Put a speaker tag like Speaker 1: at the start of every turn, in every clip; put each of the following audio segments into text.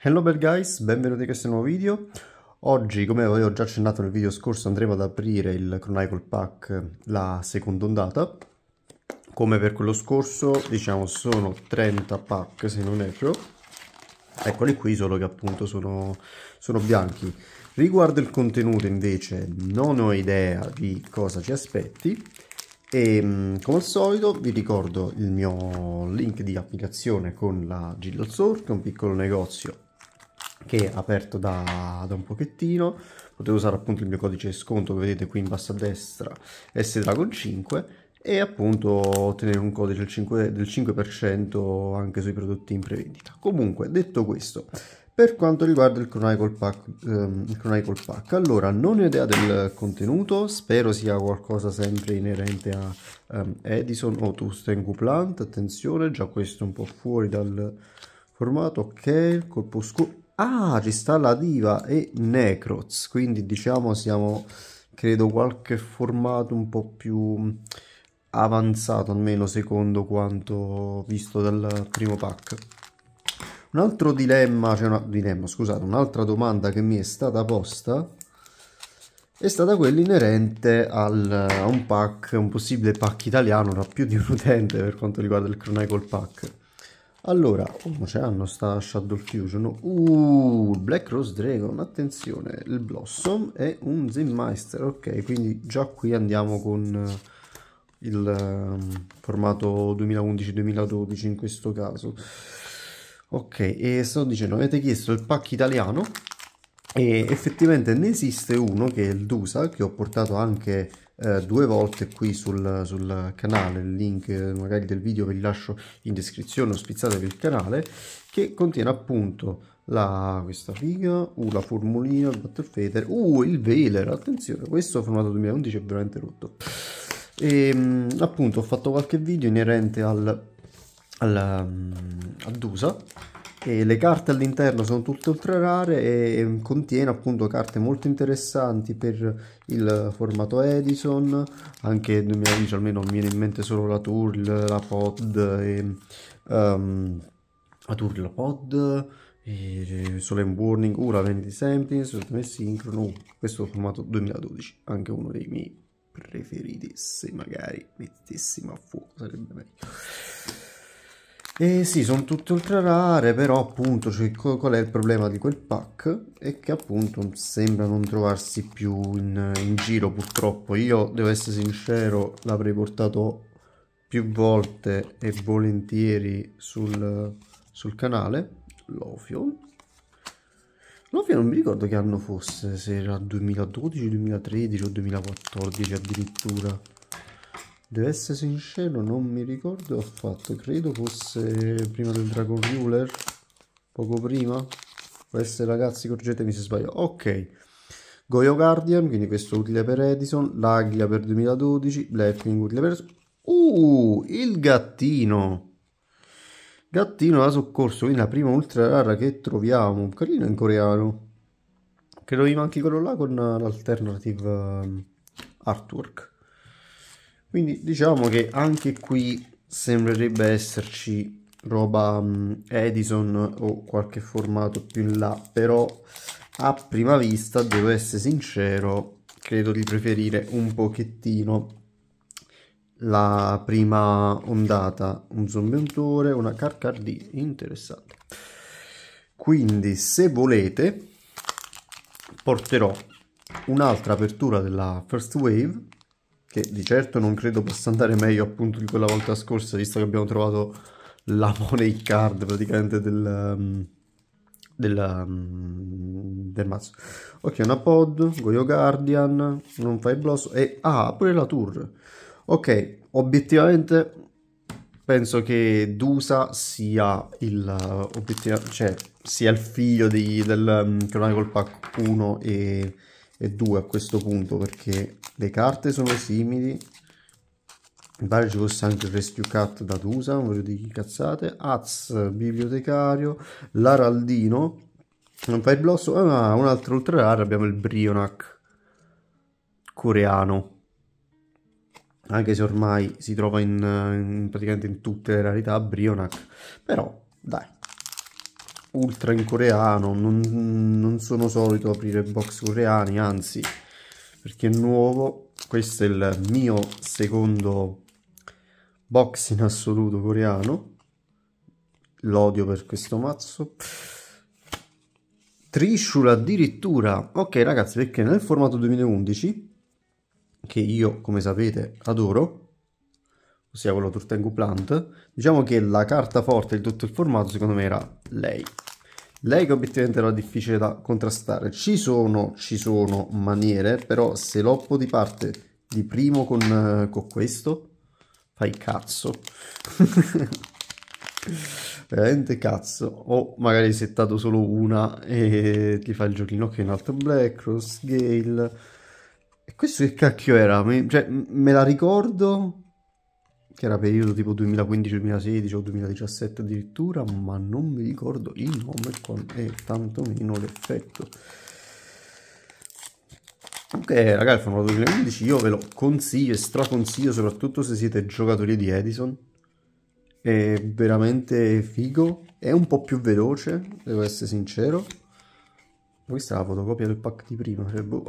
Speaker 1: Hello bel guys, benvenuti in questo nuovo video. Oggi, come avevo già accennato nel video scorso, andremo ad aprire il Chronicle Pack, la seconda ondata. Come per quello scorso, diciamo sono 30 pack se non erro. Eccoli qui, solo che appunto sono, sono bianchi. Riguardo il contenuto invece non ho idea di cosa ci aspetti. E mm, come al solito vi ricordo il mio link di applicazione con la Gillo Store, che è un piccolo negozio che è aperto da, da un pochettino potete usare appunto il mio codice sconto che vedete qui in basso a destra sdragon 5 e appunto ottenere un codice del 5%, del 5 anche sui prodotti in prevendita comunque detto questo per quanto riguarda il Chronicle Pack, ehm, il Chronicle Pack allora non ho idea del contenuto, spero sia qualcosa sempre inerente a ehm, Edison o Tusten Plant, attenzione, già questo è un po' fuori dal formato, ok, colpo scuro, Ah, ci sta la diva e Necroz, quindi diciamo siamo, credo, qualche formato un po' più avanzato, almeno secondo quanto visto dal primo pack. Un altro dilemma, cioè una, dilemma, scusate, un'altra domanda che mi è stata posta è stata quella inerente al, a un pack, un possibile pack italiano da più di un utente per quanto riguarda il Chronicle Pack. Allora, oh, c'è ce sta Shadow Fusion. Uh, Black Rose Dragon, attenzione, il Blossom è un Zenmeister, ok, quindi già qui andiamo con eh, il ehm, formato 2011-2012 in questo caso. Ok, e sto dicendo, avete chiesto il pack italiano e effettivamente ne esiste uno che è il Dusa, che ho portato anche eh, due volte qui sul, sul canale, il link eh, magari del video ve li lascio in descrizione o spizzatevi il canale, che contiene appunto la, questa figa, uh, la formulina, il battle feather, uh, il Veler, attenzione, questo formato 2011 è veramente rotto. E, ehm, appunto ho fatto qualche video inerente al, al, um, ad e le carte all'interno sono tutte ultra rare e contiene appunto carte molto interessanti per il formato Edison, anche 2011 almeno mi viene in mente solo la Turl, la Pod, e, um, la Turl, la Pod, e Solemn Warning, uh, la Vanity Sampling, Sincrono, uh, questo formato 2012, anche uno dei miei preferiti, se magari mettessimo a fuoco sarebbe meglio. E eh sì, sono tutte ultra rare, però appunto cioè, qual è il problema di quel pack? È che appunto sembra non trovarsi più in, in giro purtroppo. Io, devo essere sincero, l'avrei portato più volte e volentieri sul, sul canale, l'Ofio. L'Ofio non mi ricordo che anno fosse, se era 2012, 2013 o 2014 addirittura. Deve essere sincero, non mi ricordo affatto. Credo fosse prima del Dragon Ruler. Poco prima. Può ragazzi, correggetemi se sbaglio. Ok. Goyo Guardian, quindi questo utile per Edison. L'Aglia per 2012. Blackwing utile per... Uh, il gattino. Gattino da soccorso, quindi la prima ultra rara che troviamo. Carino in coreano. Credo vi manchi quello là con l'alternative um, artwork quindi diciamo che anche qui sembrerebbe esserci roba mm, Edison o qualche formato più in là però a prima vista devo essere sincero credo di preferire un pochettino la prima ondata un zombiontore una carcardì interessante quindi se volete porterò un'altra apertura della first wave che di certo non credo possa andare meglio appunto di quella volta scorsa, visto che abbiamo trovato la money card praticamente del, um, del, um, del mazzo. Ok, una pod, Goyo Guardian, non fai blosso e... Ah, pure la tour. Ok, obiettivamente penso che Dusa sia il, uh, cioè, sia il figlio di, del um, Chronicle Pack 1 e, e 2 a questo punto perché le carte sono simili mi pare ci fosse anche il rescue cat da Tusa non voglio dire cazzate Az, bibliotecario l'araldino non fai il blosso ah, un altro ultra rare abbiamo il Brionac coreano anche se ormai si trova in, in, praticamente in tutte le rarità Brionac però dai ultra in coreano non, non sono solito aprire box coreani anzi perché è nuovo questo è il mio secondo box in assoluto coreano l'odio per questo mazzo Trishula addirittura ok ragazzi perché nel formato 2011 che io come sapete adoro ossia quello Turtengu Plant diciamo che la carta forte di tutto il formato secondo me era lei lei che obiettivamente era difficile da contrastare. Ci sono, ci sono maniere, però se l'oppo di parte di primo con, eh, con questo, fai cazzo. Veramente cazzo. O magari settato solo una e ti fa il giochino che un altro black, cross gale. E questo che cacchio era? Me, cioè, me la ricordo che era periodo tipo 2015-2016 o 2017 addirittura, ma non mi ricordo il nome e tantomeno l'effetto. Ok ragazzi, fanno 2015, io ve lo consiglio e straconsiglio soprattutto se siete giocatori di Edison. È veramente figo, è un po' più veloce, devo essere sincero. Questa è la fotocopia del pack di prima, cioè boh.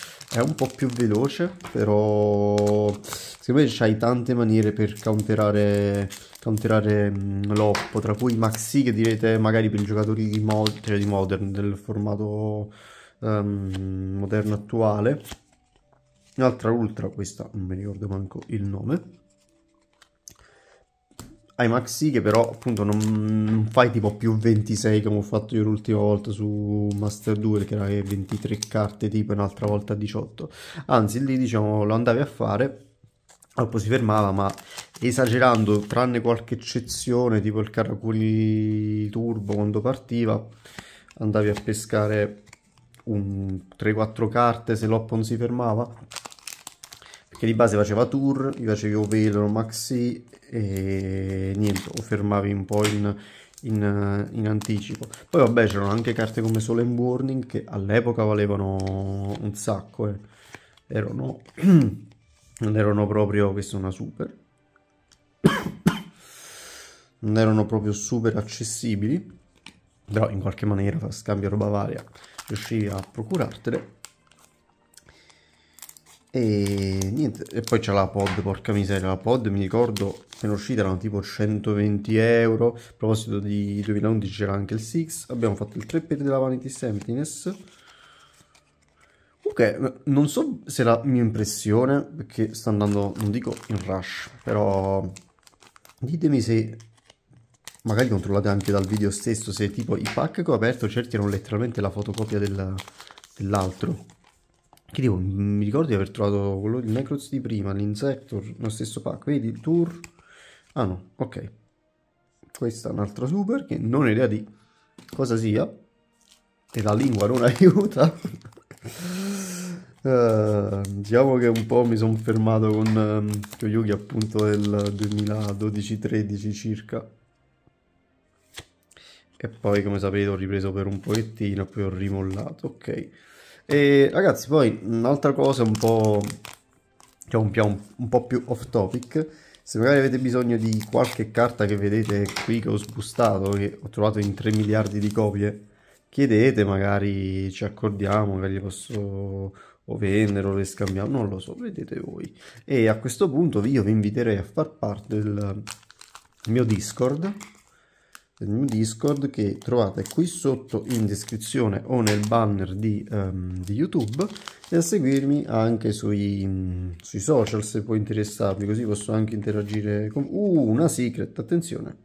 Speaker 1: è un po' più veloce, però secondo me c'hai tante maniere per counterare, counterare mm, l'oppo, tra cui Maxi che direte magari per i giocatori di, mod, cioè di Modern, del formato um, moderno attuale, un'altra Ultra, questa non mi ricordo manco il nome, iMac Maxi che però appunto non fai tipo più 26 come ho fatto io l'ultima volta su Master 2 che era 23 carte tipo un'altra volta 18 anzi lì diciamo lo andavi a fare Alpo si fermava ma esagerando tranne qualche eccezione tipo il Caraculi Turbo quando partiva andavi a pescare 3-4 carte se l'Oppon si fermava che di base faceva tour, io facevo velo, maxi e niente, o fermavi un po' in, in, in anticipo. Poi vabbè c'erano anche carte come and Warning che all'epoca valevano un sacco, eh. erano, non erano proprio, questa è una super, non erano proprio super accessibili, però in qualche maniera scambio roba varia riuscivi a procurartele e niente, e poi c'è la pod, porca miseria, la pod mi ricordo in uscita erano tipo 120 euro, a proposito di 2011 c'era anche il 6, abbiamo fatto il 3 per della Vanity Emptiness. Ok, non so se la mia impressione, perché sta andando, non dico in rush, però ditemi se magari controllate anche dal video stesso se tipo i pack che ho aperto certi erano letteralmente la fotocopia del, dell'altro che dico, mi ricordo di aver trovato quello, il Necroz di prima, l'Insector, lo stesso pack, vedi, il Tour, ah no, ok, questa è un'altra super che non ho idea di cosa sia, e la lingua non aiuta, uh, diciamo che un po' mi sono fermato con um, ehm, Kyoyuki appunto del 2012-13 circa, e poi come sapete ho ripreso per un pochettino, poi ho rimollato, ok, e ragazzi, poi un'altra cosa un po', cioè un, un, un po' più off topic, se magari avete bisogno di qualche carta che vedete qui che ho sbustato, che ho trovato in 3 miliardi di copie, chiedete, magari ci accordiamo, magari posso o vendere o le scambiamo, non lo so, vedete voi. E a questo punto io vi inviterei a far parte del mio Discord del mio Discord che trovate qui sotto in descrizione o nel banner di, um, di YouTube e a seguirmi anche sui, mm, sui, social se può interessarvi, così posso anche interagire con... Uh, una secret, attenzione!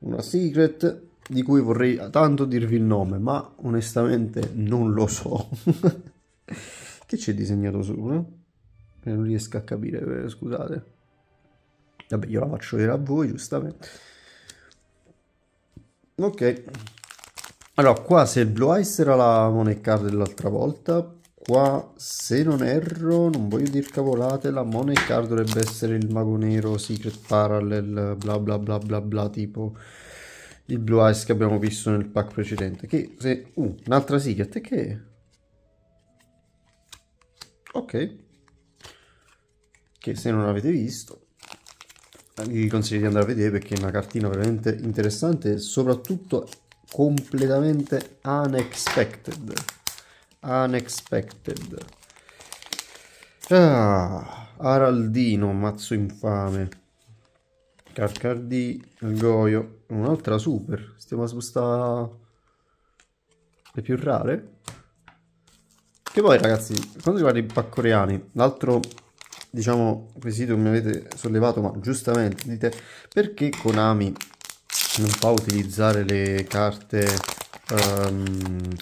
Speaker 1: Una secret di cui vorrei tanto dirvi il nome, ma onestamente non lo so. che c'è disegnato sopra? Eh, non riesco a capire, eh, scusate. Vabbè, io la faccio vedere a voi, giustamente ok allora qua se il blue ice era la money card dell'altra volta qua se non erro non voglio dire cavolate la money card dovrebbe essere il mago nero secret parallel bla bla bla bla bla tipo il blue ice che abbiamo visto nel pack precedente che se uh, un'altra secret che è? ok che se non l'avete visto vi consiglio di andare a vedere perché è una cartina veramente interessante e soprattutto completamente unexpected unexpected ah, Araldino mazzo infame Carcardì Goio un'altra super stiamo a spostare le più rare che poi ragazzi quando si guarda i paccoreani l'altro diciamo, quesito che mi avete sollevato, ma giustamente, dite perché Konami non fa utilizzare le carte um, ehm,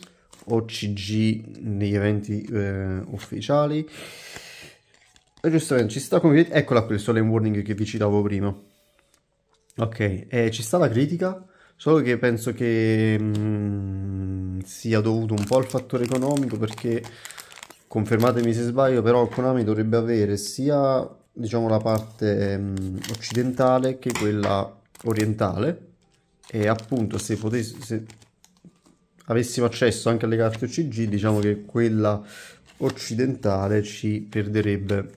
Speaker 1: OCG negli eventi eh, ufficiali? E giustamente, ci sta come vedete, eccola qui il Solemn Warning che vi citavo prima. Ok, eh, ci sta la critica, solo che penso che mh, mm, sia dovuto un po' al fattore economico perché confermatemi se sbaglio, però Konami dovrebbe avere sia diciamo, la parte um, occidentale che quella orientale e appunto se, potessi, se avessimo accesso anche alle carte OCG diciamo che quella occidentale ci perderebbe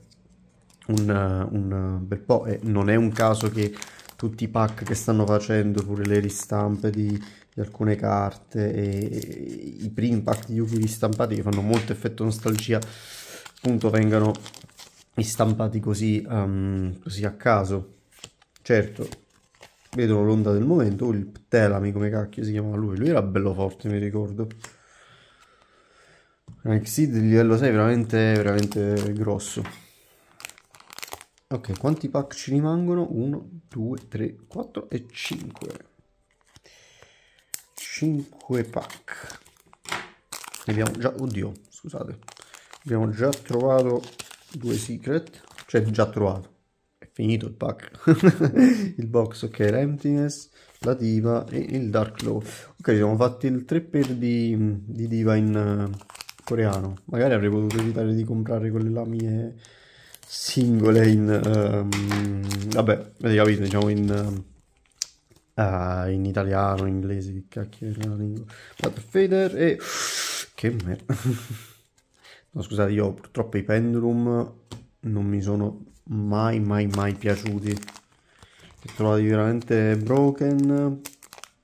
Speaker 1: un, un bel po' e non è un caso che tutti i pack che stanno facendo, pure le ristampe di, di alcune carte, e, e, i primi pack di Yuki ristampati che fanno molto effetto nostalgia, appunto vengano ristampati così, um, così a caso. Certo, vedono l'onda del momento, il Ptelami come cacchio si chiamava lui, lui era bello forte mi ricordo. Rank Seed livello 6 veramente, veramente grosso ok quanti pack ci rimangono 1 2 3 4 e 5 5 pack ne abbiamo già oddio scusate abbiamo già trovato due secret cioè già trovato è finito il pack il box ok l'emptiness la diva e il dark law ok siamo fatti il 3 per di, di diva in uh, coreano magari avrei potuto evitare di comprare quelle lamiche singole in... Um, vabbè, avete capito, diciamo in... Uh, in italiano, in inglese, che cacchio era la lingua. Darth Vader e... Che me no, scusate, io purtroppo i pendulum non mi sono mai, mai, mai piaciuti. Li trovati veramente broken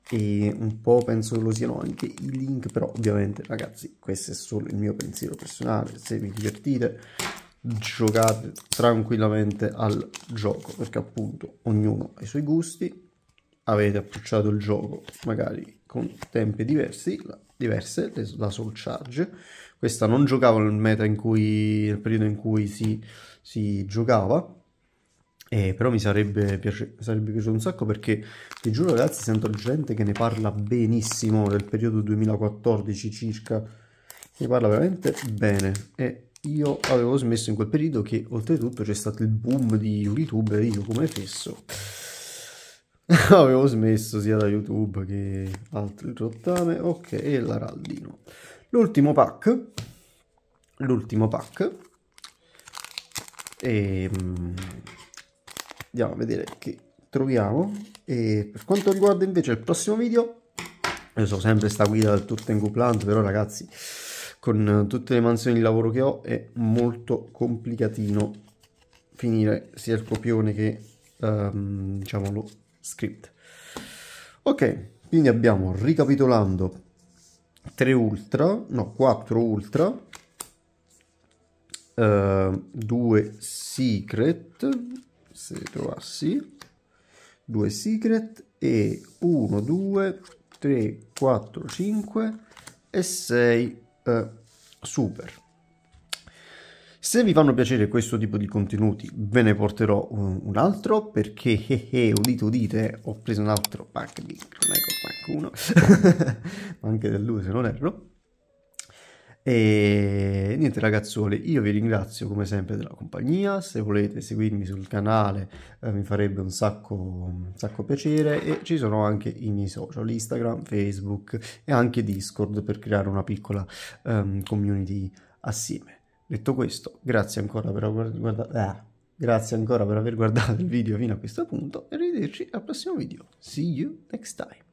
Speaker 1: e un po' penso che lo siano anche i link, però ovviamente ragazzi questo è solo il mio pensiero personale, se vi divertite giocate tranquillamente al gioco perché appunto ognuno ha i suoi gusti avete approcciato il gioco magari con tempi diversi la, diverse la soul charge questa non giocavo nel meta in cui nel periodo in cui si, si giocava eh, però mi sarebbe, piace, sarebbe, piaciuto un sacco perché ti giuro ragazzi sento gente che ne parla benissimo del periodo 2014 circa ne parla veramente bene e io avevo smesso in quel periodo che oltretutto c'è stato il boom di YouTube e io come fesso avevo smesso sia da YouTube che altri rottame ok e l'araldino l'ultimo pack l'ultimo pack e ehm, andiamo a vedere che troviamo e per quanto riguarda invece il prossimo video io so sempre sta guida del tutto in Plant però ragazzi con eh, tutte le mansioni di lavoro che ho è molto complicatino finire sia il copione che um, diciamo lo script ok quindi abbiamo ricapitolando 3 ultra no 4 ultra Uh, secret se trovassi 2 secret e 1 2 3 4 5 e 6 eh, super. Se vi fanno piacere questo tipo di contenuti ve ne porterò un, un altro perché, eh, eh, udite udite, ho preso un altro pack di Chronicle Pack 1, ma anche del 2 se non erro. E niente ragazzuoli, io vi ringrazio come sempre della compagnia, se volete seguirmi sul canale eh, mi farebbe un sacco, un sacco piacere e ci sono anche i miei social, Instagram, Facebook e anche Discord per creare una piccola um, community assieme. Detto questo, grazie ancora per aver guardato... Eh, grazie ancora per aver guardato il video fino a questo punto e arrivederci al prossimo video. See you next time.